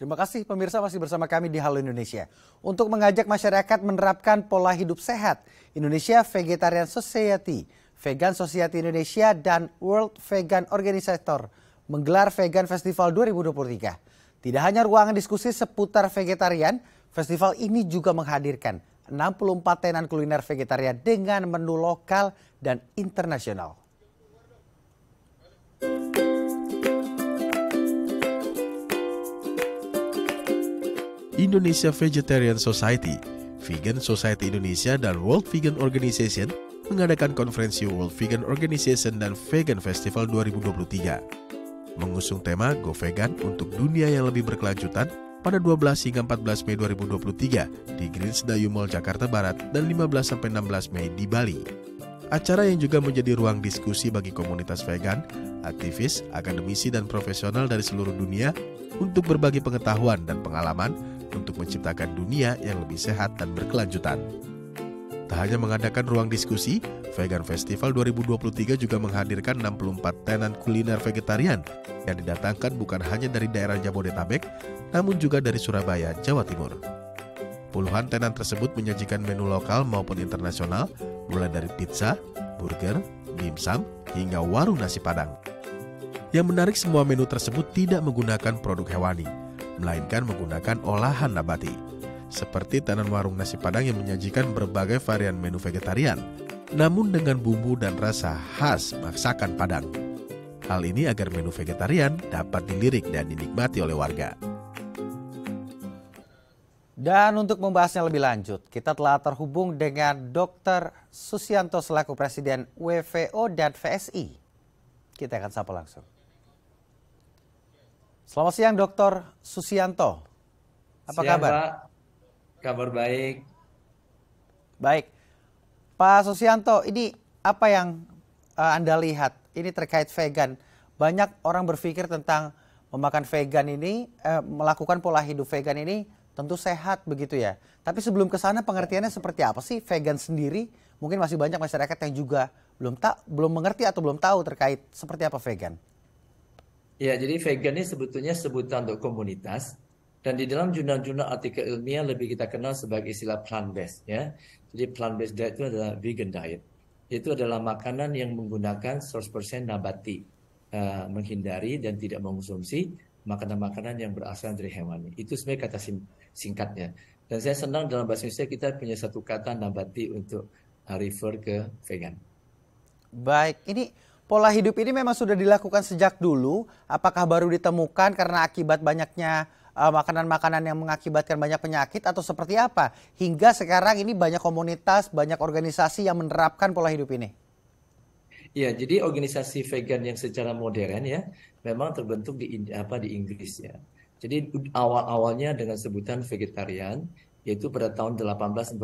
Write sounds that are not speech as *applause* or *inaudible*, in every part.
Terima kasih pemirsa masih bersama kami di Halo Indonesia. Untuk mengajak masyarakat menerapkan pola hidup sehat, Indonesia Vegetarian Society, Vegan Society Indonesia dan World Vegan Organizator menggelar Vegan Festival 2023. Tidak hanya ruangan diskusi seputar vegetarian, festival ini juga menghadirkan 64 tenan kuliner vegetarian dengan menu lokal dan internasional. Indonesia Vegetarian Society, Vegan Society Indonesia, dan World Vegan Organization mengadakan konferensi World Vegan Organization dan Vegan Festival 2023. Mengusung tema Go Vegan untuk dunia yang lebih berkelanjutan pada 12 hingga 14 Mei 2023 di Green Dayu Mall Jakarta Barat dan 15 sampai 16 Mei di Bali. Acara yang juga menjadi ruang diskusi bagi komunitas vegan, aktivis, akademisi dan profesional dari seluruh dunia untuk berbagi pengetahuan dan pengalaman untuk menciptakan dunia yang lebih sehat dan berkelanjutan. Tak hanya mengadakan ruang diskusi, Vegan Festival 2023 juga menghadirkan 64 tenan kuliner vegetarian yang didatangkan bukan hanya dari daerah Jabodetabek, namun juga dari Surabaya, Jawa Timur. Puluhan tenan tersebut menyajikan menu lokal maupun internasional, mulai dari pizza, burger, dimsum, hingga warung nasi padang. Yang menarik semua menu tersebut tidak menggunakan produk hewani, melainkan menggunakan olahan nabati. Seperti tenan warung nasi padang yang menyajikan berbagai varian menu vegetarian, namun dengan bumbu dan rasa khas masakan padang. Hal ini agar menu vegetarian dapat dilirik dan dinikmati oleh warga. Dan untuk membahasnya lebih lanjut, kita telah terhubung dengan Dr. Susianto selaku Presiden WVO dan VSI. Kita akan sapa langsung. Selamat siang Dr. Susianto. Apa siang, kabar? Pak. Kabar baik. Baik. Pak Susianto, ini apa yang uh, Anda lihat? Ini terkait vegan. Banyak orang berpikir tentang memakan vegan ini, eh, melakukan pola hidup vegan ini tentu sehat begitu ya. Tapi sebelum ke sana pengertiannya seperti apa sih vegan sendiri? Mungkin masih banyak masyarakat yang juga belum tak belum mengerti atau belum tahu terkait seperti apa vegan. Ya, jadi vegan ini sebetulnya sebutan untuk komunitas dan di dalam jurnal-jurnal artikel ilmiah lebih kita kenal sebagai istilah plant based ya. Jadi plant based diet itu adalah vegan diet. Itu adalah makanan yang menggunakan 100% nabati, uh, menghindari dan tidak mengonsumsi makanan-makanan yang berasal dari hewan. Itu sebenarnya kata singkatnya. Dan saya senang dalam bahasa Indonesia kita punya satu kata nabati untuk eh, refer ke vegan. Baik, ini Pola hidup ini memang sudah dilakukan sejak dulu. Apakah baru ditemukan karena akibat banyaknya eh, makanan-makanan uh, yang mengakibatkan banyak penyakit atau seperti apa? Hingga sekarang ini banyak komunitas, banyak organisasi yang menerapkan pola hidup ini. Ya, jadi organisasi vegan yang secara modern ya, memang terbentuk di apa di Inggris ya. Jadi awal-awalnya dengan sebutan vegetarian, yaitu pada tahun 1847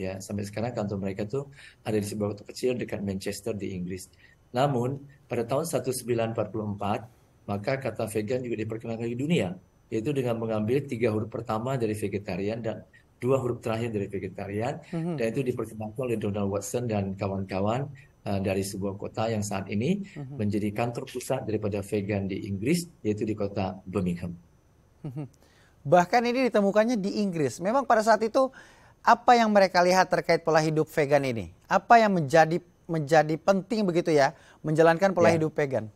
ya sampai sekarang kantor mereka tuh ada di sebuah kota kecil dekat Manchester di Inggris namun, pada tahun 1944, maka kata vegan juga diperkenalkan di dunia, yaitu dengan mengambil tiga huruf pertama dari vegetarian dan dua huruf terakhir dari vegetarian, mm-hmm. dan itu diperkenalkan oleh Donald Watson dan kawan-kawan uh, dari sebuah kota yang saat ini mm-hmm. menjadi kantor pusat daripada vegan di Inggris, yaitu di kota Birmingham. Mm-hmm. Bahkan ini ditemukannya di Inggris. Memang pada saat itu apa yang mereka lihat terkait pola hidup vegan ini? Apa yang menjadi menjadi penting begitu ya menjalankan pola ya. hidup vegan.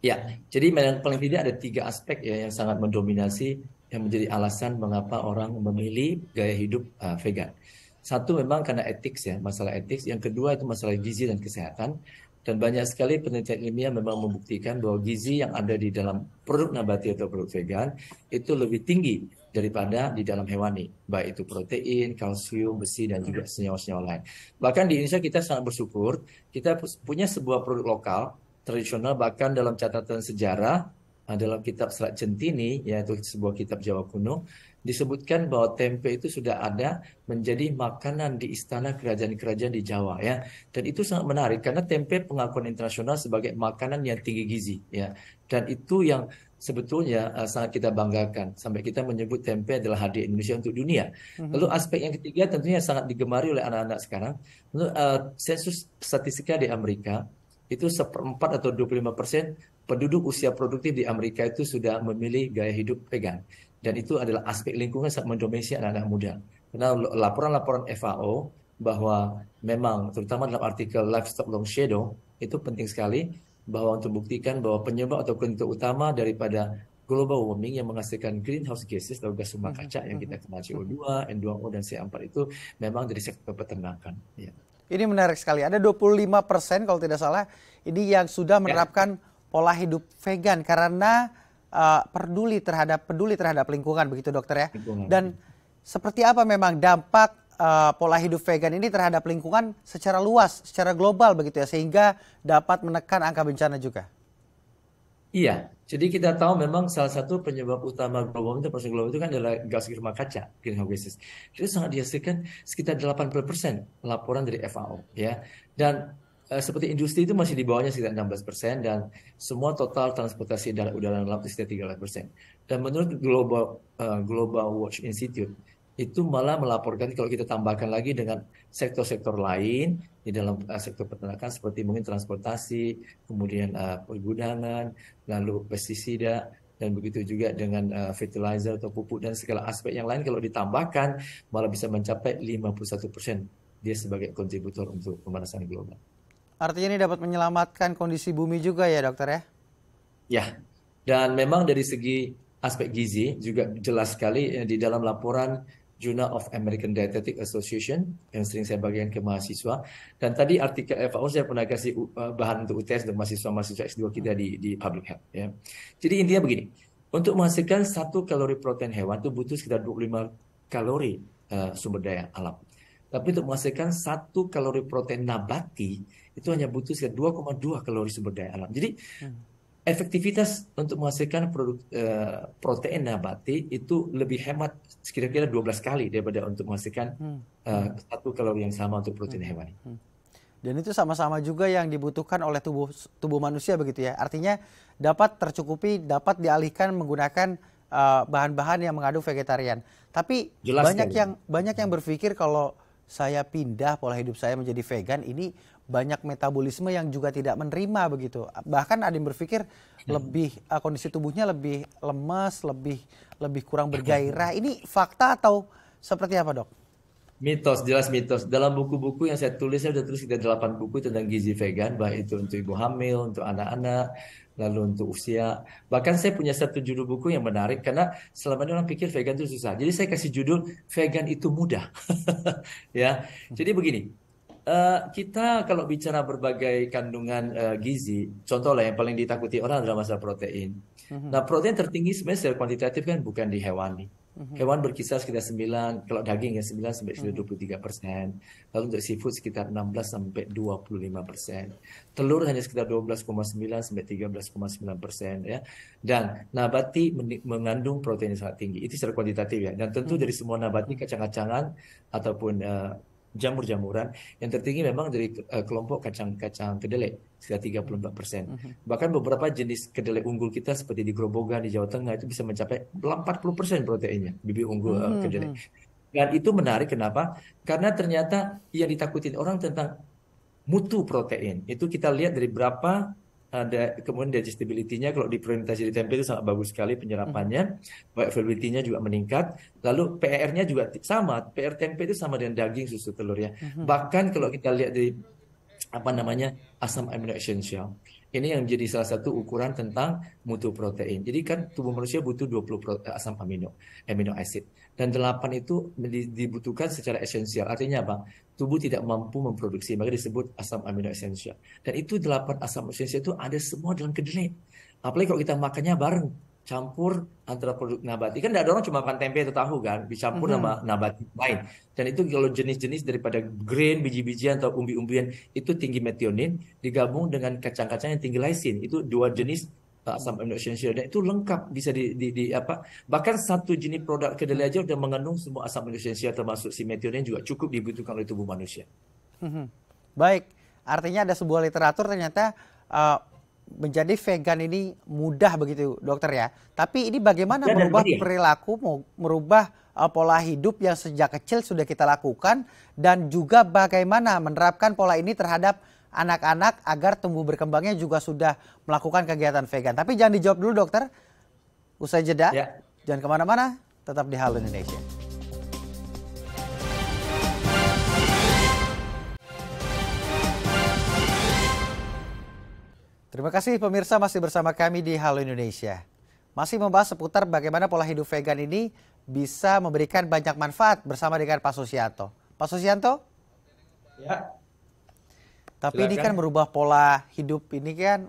Ya, jadi memang paling tidak ada tiga aspek ya yang sangat mendominasi yang menjadi alasan mengapa orang memilih gaya hidup uh, vegan. Satu memang karena etik ya, masalah etik. Yang kedua itu masalah gizi dan kesehatan. Dan banyak sekali penelitian ilmiah memang membuktikan bahwa gizi yang ada di dalam produk nabati atau produk vegan itu lebih tinggi daripada di dalam hewani, baik itu protein, kalsium, besi, dan juga iya. senyawa-senyawa lain. Bahkan di Indonesia kita sangat bersyukur, kita punya sebuah produk lokal, tradisional, bahkan dalam catatan sejarah, eh, dalam kitab Serat Centini, yaitu sebuah kitab Jawa kuno, disebutkan bahwa tempe itu sudah ada menjadi makanan di istana kerajaan-kerajaan di Jawa ya. Dan itu sangat menarik karena tempe pengakuan internasional sebagai makanan yang tinggi gizi ya. Dan itu yang sebetulnya uh, sangat kita banggakan sampai kita menyebut tempe adalah hadiah Indonesia untuk dunia. Mm-hmm. Lalu aspek yang ketiga tentunya sangat digemari oleh anak-anak sekarang. Lalu, uh, sensus statistika di Amerika itu seperempat atau 25 persen penduduk usia produktif di Amerika itu sudah memilih gaya hidup vegan dan itu adalah aspek lingkungan saat mendominasi anak-anak muda. Karena laporan-laporan FAO bahwa memang terutama dalam artikel livestock long shadow itu penting sekali bahwa untuk buktikan bahwa penyebab atau penyebab utama daripada global warming yang menghasilkan greenhouse gases atau gas rumah mm-hmm. kaca yang kita mm-hmm. kenal CO2, N2O dan C4 itu memang dari sektor peternakan. Ya. Ini menarik sekali. Ada 25 persen kalau tidak salah ini yang sudah ya. menerapkan ya. pola hidup vegan karena uh, peduli terhadap peduli terhadap lingkungan begitu dokter ya. Lingkungan. Dan seperti apa memang dampak uh, pola hidup vegan ini terhadap lingkungan secara luas, secara global begitu ya, sehingga dapat menekan angka bencana juga. Iya, jadi kita tahu memang salah satu penyebab utama global itu proses global itu kan adalah gas rumah kaca, greenhouse gases. Itu sangat dihasilkan sekitar 80% laporan dari FAO ya. Dan eh, seperti industri itu masih di bawahnya sekitar 16% dan semua total transportasi dan udara dan laut sekitar 13%. Dan menurut Global uh, Global Watch Institute, itu malah melaporkan kalau kita tambahkan lagi dengan sektor-sektor lain di dalam eh, sektor peternakan seperti mungkin transportasi, kemudian uh, pergudangan, lalu pestisida dan begitu juga dengan uh, fertilizer atau pupuk dan segala aspek yang lain kalau ditambahkan malah bisa mencapai 51% dia sebagai kontributor untuk pemanasan global. Artinya ini dapat menyelamatkan kondisi bumi juga ya dokter ya? Ya, dan memang dari segi aspek gizi juga jelas sekali di dalam laporan Journal of American Dietetic Association yang sering saya bagikan ke mahasiswa. Dan tadi artikel FAO eh, saya pernah kasih eh, bahan untuk UTS dan mahasiswa-mahasiswa S2 kita di, di public health. Ya. Jadi intinya begini, untuk menghasilkan satu kalori protein hewan itu butuh sekitar 25 kalori uh, sumber daya alam. Tapi untuk menghasilkan satu kalori protein nabati itu hanya butuh sekitar 2,2 kalori sumber daya alam. Jadi hmm efektivitas untuk menghasilkan produk e, protein nabati itu lebih hemat kira-kira 12 kali daripada untuk menghasilkan hmm. e, satu kalori yang sama untuk protein hmm. hewani. Hmm. Dan itu sama-sama juga yang dibutuhkan oleh tubuh tubuh manusia begitu ya. Artinya dapat tercukupi, dapat dialihkan menggunakan eh, bahan-bahan uh, yang mengandung vegetarian. Tapi Jelas banyak sekali. yang banyak yang berpikir kalau saya pindah pola hidup saya menjadi vegan ini banyak metabolisme yang juga tidak menerima begitu. Bahkan ada yang berpikir hmm. lebih uh, kondisi tubuhnya lebih lemas, lebih lebih kurang hmm. bergairah. Ini fakta atau seperti apa, Dok? Mitos, jelas mitos. Dalam buku-buku yang saya tulis, saya sudah tulis kita 8 buku tentang gizi vegan, baik itu untuk ibu hamil, untuk anak-anak, lalu untuk usia. Bahkan saya punya satu judul buku yang menarik, karena selama ini orang pikir vegan itu susah. Jadi saya kasih judul, vegan itu mudah. *laughs* ya, Jadi begini, eh, kita kalau bicara berbagai kandungan eh, gizi, contoh lah yang paling ditakuti orang adalah masalah protein. Mm-hmm. Nah protein tertinggi sebenarnya secara kuantitatif kan bukan di hewani Mhm. Hewan berkisar sekitar 9, kalau daging ya 9 sampai 23 mhm. persen. Lalu untuk seafood sekitar 16 sampai 25 persen. Telur hanya sekitar 12,9 sampai 13,9 persen ya. Dan nabati mengandung protein yang sangat tinggi. Itu secara kuantitatif ya. Dan tentu mhm. dari semua nabati kacang-kacangan ataupun uh, jamur-jamuran yang tertinggi memang dari uh, kelompok kacang-kacang kedelai sekitar 34 persen. Uh mm-hmm. -huh. Bahkan beberapa jenis kedelai unggul kita seperti di Grobogan di Jawa Tengah itu bisa mencapai 40 persen proteinnya bibi unggul uh, Uh Dan itu menarik kenapa? Karena ternyata yang ditakutin orang tentang mutu protein itu kita lihat dari berapa ada kemudian digestibility-nya kalau difermentasi di tempe itu sangat bagus sekali penyerapannya, hmm. bioavailability-nya juga meningkat. Lalu PR-nya juga sama, PR tempe itu sama dengan daging susu telur ya. Hmm. Bahkan kalau kita lihat di apa namanya asam amino essential ini yang jadi salah satu ukuran tentang mutu protein. Jadi kan tubuh manusia butuh 20 eh, asam amino, amino acid. Dan 8 itu dibutuhkan secara esensial. Artinya apa? Tubuh tidak mampu memproduksi, maka disebut asam amino esensial. Dan itu 8 asam esensial itu ada semua dalam kedelai. Apalagi kalau kita makannya bareng campur antara produk nabati kan tidak ada orang cuma makan tempe atau tahu kan dicampur mm -hmm. sama nabati lain dan itu kalau jenis-jenis daripada grain biji-bijian atau umbi-umbian itu tinggi metionin digabung dengan kacang-kacang yang tinggi laisin itu dua jenis uh, asam amino esensial dan itu lengkap bisa di, di, di apa bahkan satu jenis produk kedelai aja udah mengandung semua asam amino esensial termasuk si metionin juga cukup dibutuhkan oleh tubuh manusia. Mm -hmm. Baik, artinya ada sebuah literatur ternyata uh, menjadi vegan ini mudah begitu dokter ya. Tapi ini bagaimana ya, merubah ya. perilaku, merubah uh, pola hidup yang sejak kecil sudah kita lakukan dan juga bagaimana menerapkan pola ini terhadap anak-anak agar tumbuh berkembangnya juga sudah melakukan kegiatan vegan. Tapi jangan dijawab dulu dokter, usai jeda. Ya. Jangan kemana-mana, tetap di Hal Indonesia. Terima kasih pemirsa masih bersama kami di Halo Indonesia. Masih membahas seputar bagaimana pola hidup vegan ini bisa memberikan banyak manfaat bersama dengan Pak Susianto. Pak Susianto? Ya. Tapi Silakan. ini kan merubah pola hidup ini kan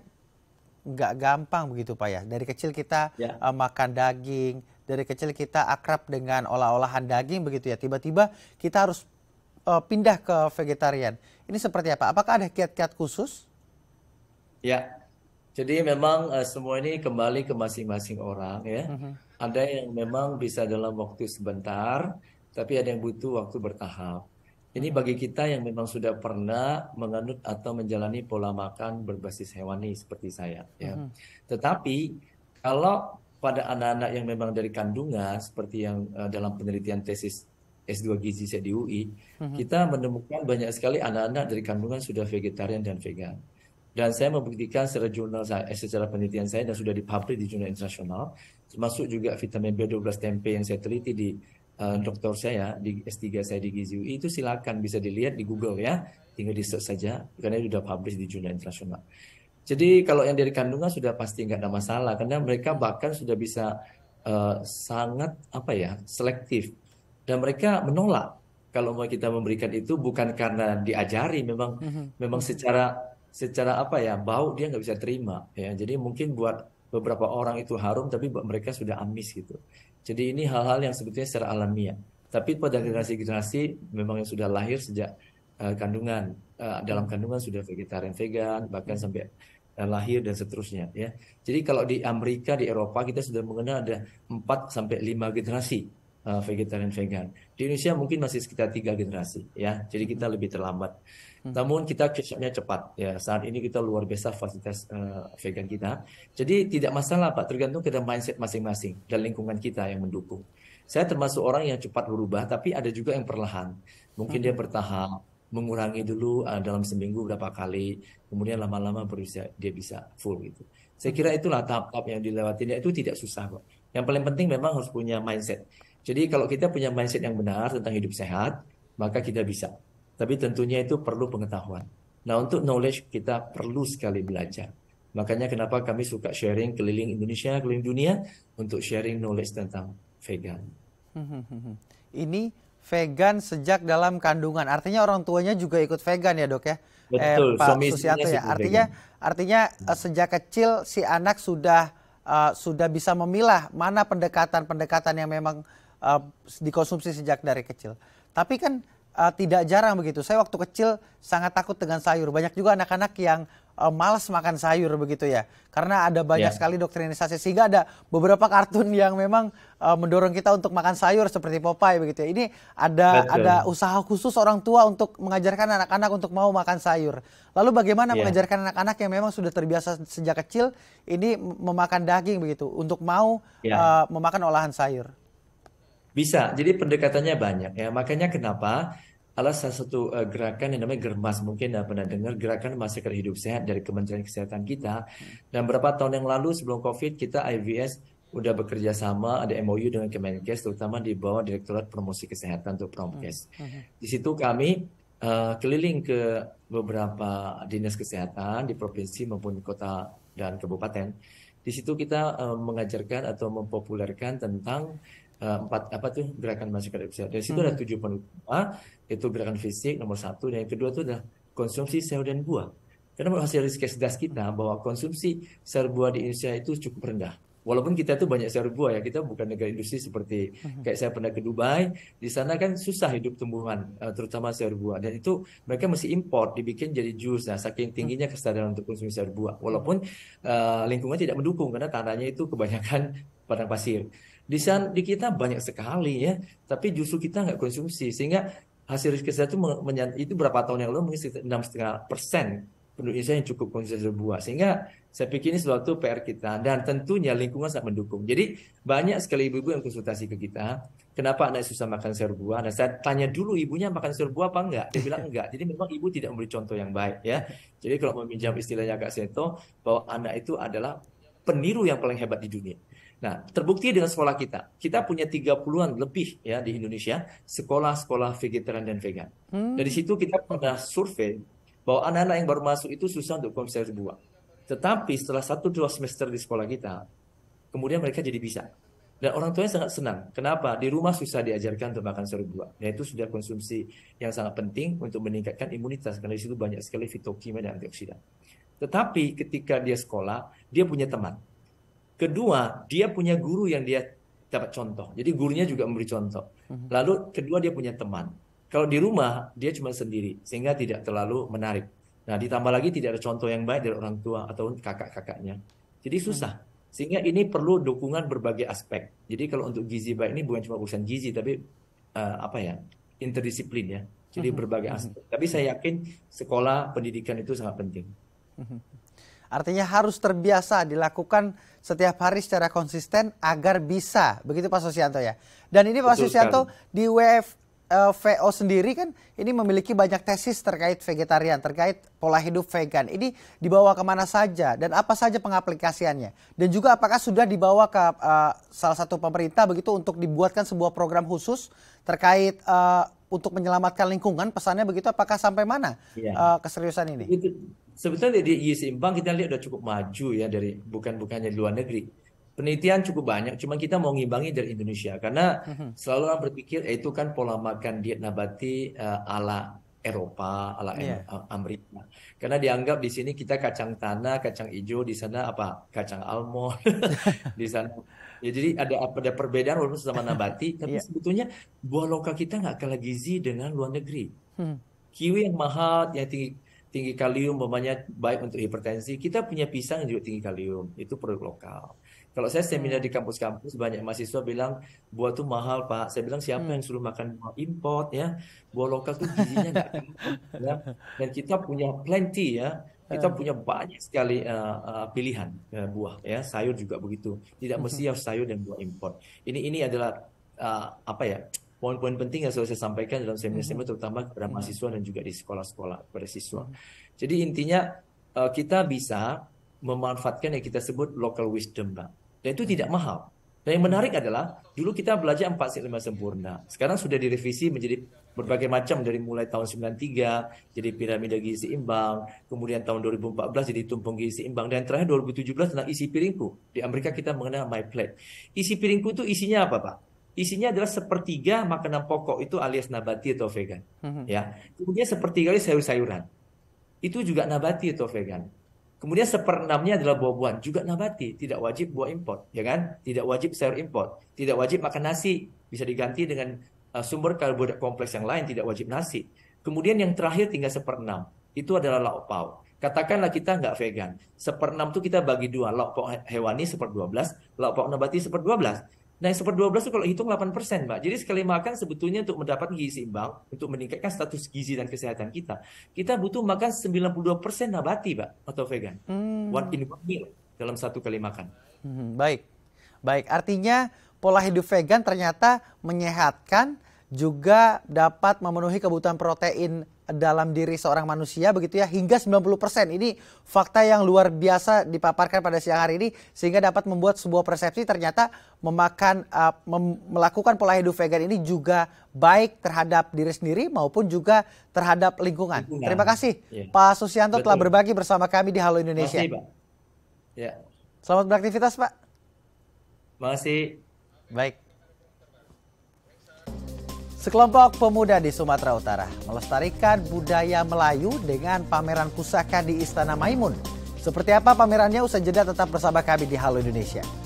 nggak gampang begitu Pak ya. Dari kecil kita ya. uh, makan daging, dari kecil kita akrab dengan olah-olahan daging begitu ya. Tiba-tiba kita harus uh, pindah ke vegetarian. Ini seperti apa? Apakah ada kiat-kiat khusus? Ya, jadi memang uh, semua ini kembali ke masing-masing orang ya. Uh-huh. Ada yang memang bisa dalam waktu sebentar, tapi ada yang butuh waktu bertahap. Ini mm-hmm. bagi kita yang memang sudah pernah menganut atau menjalani pola makan berbasis hewani seperti saya ya. Uh-huh. Tetapi kalau pada anak-anak yang memang dari kandungan seperti yang uh, dalam penelitian tesis S2 gizi saya di UI, uh-huh. kita menemukan banyak sekali anak-anak dari kandungan sudah vegetarian dan vegan. Dan saya membuktikan secara jurnal saya, eh, secara penelitian saya dan sudah dipublish di jurnal internasional, termasuk juga vitamin B12 tempe yang saya teliti di uh, eh, dokter saya, ya, di S3 saya di Gizi UI, itu silakan bisa dilihat di Google ya, tinggal di search saja, karena itu sudah publish di jurnal internasional. Jadi kalau yang dari kandungan sudah pasti nggak ada masalah, karena mereka bahkan sudah bisa uh, sangat apa ya selektif dan mereka menolak kalau mau kita memberikan itu bukan karena diajari, memang mm -hmm. memang secara secara apa ya bau dia nggak bisa terima ya jadi mungkin buat beberapa orang itu harum tapi buat mereka sudah amis gitu jadi ini hal-hal yang sebetulnya secara alamiah tapi pada generasi-generasi memang yang sudah lahir sejak uh, kandungan uh, dalam kandungan sudah vegetarian vegan bahkan sampai uh, lahir dan seterusnya ya jadi kalau di Amerika di Eropa kita sudah mengenal ada 4 sampai lima generasi uh, vegetarian vegan di Indonesia mungkin masih sekitar tiga generasi ya, jadi kita lebih terlambat. Hmm. Namun kita catch cepat ya. Saat ini kita luar biasa fasilitas uh, vegan kita. Jadi tidak masalah Pak, tergantung kita mindset masing-masing dan lingkungan kita yang mendukung. Saya termasuk orang yang cepat berubah, tapi ada juga yang perlahan. Mungkin hmm. dia bertahap, mengurangi dulu uh, dalam seminggu berapa kali, kemudian lama-lama dia bisa full gitu. Saya kira itulah tahap-tahap yang dilewati ya, itu tidak susah kok. Yang paling penting memang harus punya mindset jadi kalau kita punya mindset yang benar tentang hidup sehat, maka kita bisa. Tapi tentunya itu perlu pengetahuan. Nah untuk knowledge kita perlu sekali belajar. Makanya kenapa kami suka sharing keliling Indonesia, keliling dunia untuk sharing knowledge tentang vegan. Hmm, hmm, hmm, Ini vegan sejak dalam kandungan. Artinya orang tuanya juga ikut vegan ya dok ya? Eh, Betul. Eh, Pak Suami ya. Artinya, vegan. artinya hmm. sejak kecil si anak sudah uh, sudah bisa memilah mana pendekatan-pendekatan yang memang uh, dikonsumsi sejak dari kecil. Tapi kan uh, tidak jarang begitu. Saya waktu kecil sangat takut dengan sayur. Banyak juga anak-anak yang uh, eh, malas makan sayur begitu ya. Karena ada banyak yeah. sekali doktrinisasi sehingga ada beberapa kartun yang memang uh, mendorong kita untuk makan sayur seperti Popeye begitu ya. Ini ada ada usaha khusus orang tua untuk mengajarkan anak-anak untuk mau makan sayur. Lalu bagaimana yeah. mengajarkan anak-anak yang memang sudah terbiasa sejak kecil ini memakan daging begitu untuk mau yeah. Ya. uh, memakan olahan sayur? Bisa. Jadi pendekatannya banyak ya. Makanya kenapa alas salah satu uh, gerakan yang namanya germas mungkin anda pernah dengar gerakan masyarakat hidup sehat dari Kementerian Kesehatan kita dan beberapa tahun yang lalu sebelum COVID kita IVS udah bekerja sama ada MOU dengan Kemenkes terutama di bawah Direktorat Promosi Kesehatan untuk Promkes hmm, hmm, hmm. di situ kami uh, keliling ke beberapa dinas kesehatan di provinsi maupun kota dan kabupaten di situ kita uh, mengajarkan atau mempopulerkan tentang Eh, empat apa tuh gerakan masyarakat sosial. Dari situ hmm. ada tujuh poin utama itu gerakan fisik nomor satu, dan yang kedua itu adalah konsumsi sayur dan buah. Karena hasil das kita bahwa konsumsi sayur buah di Indonesia itu cukup rendah. Walaupun kita tuh banyak sayur buah ya, kita bukan negara industri seperti hmm. kayak saya pernah ke Dubai, di sana kan susah hidup tumbuhan, eh, terutama sayur buah. Dan itu mereka mesti import, dibikin jadi jus. Nah, saking hmm. tingginya kesadaran untuk konsumsi sayur buah. Walaupun uh, lingkungan tidak mendukung karena tanahnya itu kebanyakan padang pasir. Di sana di kita banyak sekali ya, tapi justru kita nggak konsumsi sehingga hasil riset itu itu berapa tahun yang lalu mungkin enam setengah persen penduduk Indonesia yang cukup konsumsi buah. Sehingga saya pikir ini suatu PR kita dan tentunya lingkungan sangat mendukung. Jadi banyak sekali ibu-ibu yang konsultasi ke kita, kenapa anak susah makan sayur buah? Nah, saya tanya dulu ibunya makan sayur buah apa enggak? Dia bilang enggak. Jadi memang ibu tidak memberi contoh yang baik ya. Jadi kalau meminjam istilahnya Kak Seto bahwa anak itu adalah peniru yang paling hebat di dunia. Nah, terbukti dengan sekolah kita. Kita punya 30-an lebih ya di Indonesia sekolah-sekolah vegetarian dan vegan. Hmm. Dari situ kita pernah survei bahwa anak-anak yang baru masuk itu susah untuk konsumsi buah. Tetapi setelah 1 2 semester di sekolah kita, kemudian mereka jadi bisa. Dan orang tuanya sangat senang. Kenapa? Di rumah susah diajarkan untuk makan sayur buah. Nah, itu sudah konsumsi yang sangat penting untuk meningkatkan imunitas. Karena di situ banyak sekali fitokimia dan antioksidan. Tetapi ketika dia sekolah, dia punya teman Kedua, dia punya guru yang dia dapat contoh. Jadi gurunya juga memberi contoh. Mhm. Lalu kedua dia punya teman. Kalau di rumah dia cuma sendiri sehingga tidak terlalu menarik. Nah, ditambah lagi tidak ada contoh yang baik dari orang tua atau kakak-kakaknya. Jadi susah. Mhm. Sehingga ini perlu dukungan berbagai aspek. Jadi kalau untuk gizi baik ini bukan cuma urusan gizi tapi uh, apa ya? interdisiplin ya. Jadi mhm. berbagai aspek. Tapi saya yakin sekolah pendidikan itu sangat penting. Artinya harus terbiasa dilakukan setiap hari secara konsisten agar bisa. Begitu Pak Sosianto ya. Dan ini Pak Susianto Sosianto di WF eh, VO sendiri kan ini memiliki banyak tesis terkait vegetarian, terkait pola hidup vegan. Ini dibawa kemana saja dan apa saja pengaplikasiannya? Dan juga apakah sudah dibawa ke uh, salah satu pemerintah begitu untuk dibuatkan sebuah program khusus terkait uh, untuk menyelamatkan lingkungan pesannya begitu apakah sampai mana ya. uh, keseriusan ini? sebetulnya di seimbang kita lihat sudah cukup maju ya dari bukan bukannya di luar negeri. Penelitian cukup banyak, cuman kita mau ngimbangi dari Indonesia karena mhm. selalu orang berpikir eh, itu kan pola makan diet nabati uh, ala Eropa, ala yeah. Iya. Amerika. Karena dianggap di sini kita kacang tanah, kacang hijau, di sana apa? Kacang almond, *laughs* di sana Ya jadi ada ada perbedaan walaupun sama *laughs* nabati, tapi yeah. sebetulnya buah lokal kita nggak kalah gizi dengan luar negeri. Hmm. Kiwi yang mahal, yang tinggi tinggi kalium, banyak baik untuk hipertensi. Kita punya pisang yang juga tinggi kalium, itu produk lokal. Kalau saya seminar hmm. di kampus-kampus banyak mahasiswa bilang buah tuh mahal pak. Saya bilang siapa hmm. yang suruh makan buah import ya? Buah lokal tuh gizinya nggak *laughs* ya. Dan kita punya plenty ya kita punya banyak sekali uh, uh, pilihan uh, buah ya sayur juga begitu tidak mesti harus sayur dan buah impor ini ini adalah uh, apa ya poin-poin penting yang selalu saya sampaikan dalam seminar-seminar terutama kepada mahasiswa dan juga di sekolah-sekolah kepada siswa jadi intinya uh, kita bisa memanfaatkan yang kita sebut local wisdom pak dan itu tidak mahal dan yang menarik adalah dulu kita belajar empat lima sempurna. Sekarang sudah direvisi menjadi berbagai macam dari mulai tahun 93 jadi piramida gizi seimbang, kemudian tahun 2014 jadi tumpeng gizi seimbang dan terakhir 2017 tentang isi piringku. Di Amerika kita mengenal my plate. Isi piringku itu isinya apa, Pak? Isinya adalah sepertiga makanan pokok itu alias nabati atau vegan. Mm -hmm. Ya. Kemudian sepertiga sayur-sayuran. Itu juga nabati atau vegan Kemudian seperenamnya adalah buah-buahan, juga nabati, tidak wajib buah impor, ya kan? Tidak wajib sayur impor, tidak wajib makan nasi, bisa diganti dengan uh, sumber karbohidrat kompleks yang lain, tidak wajib nasi. Kemudian yang terakhir tinggal seperenam, itu adalah lauk pauk. Katakanlah kita nggak vegan, seperenam itu kita bagi dua, lauk pauk hewani seper seperdua belas, pauk nabati seperdua belas. Nah, yang seper 12 itu kalau hitung 8%, Mbak. Jadi sekali makan sebetulnya untuk mendapatkan gizi seimbang, untuk meningkatkan status gizi dan kesehatan kita, kita butuh makan 92% nabati, Mbak, atau vegan. Hmm. One in one meal dalam satu kali makan. Hmm, baik. Baik, artinya pola hidup vegan ternyata menyehatkan juga dapat memenuhi kebutuhan protein dalam diri seorang manusia begitu ya hingga 90%. Ini fakta yang luar biasa dipaparkan pada siang hari ini sehingga dapat membuat sebuah persepsi ternyata memakan uh, mem melakukan pola hidup vegan ini juga baik terhadap diri sendiri maupun juga terhadap lingkungan. lingkungan. Terima kasih ya. Pak Susianto Betul. telah berbagi bersama kami di Halo Indonesia. Masih, Pak. Ya. Selamat beraktivitas, Pak. Terima Baik. Sekelompok pemuda di Sumatera Utara melestarikan budaya Melayu dengan pameran pusaka di Istana Maimun. Seperti apa pamerannya usai jeda tetap bersama kami di Halo Indonesia.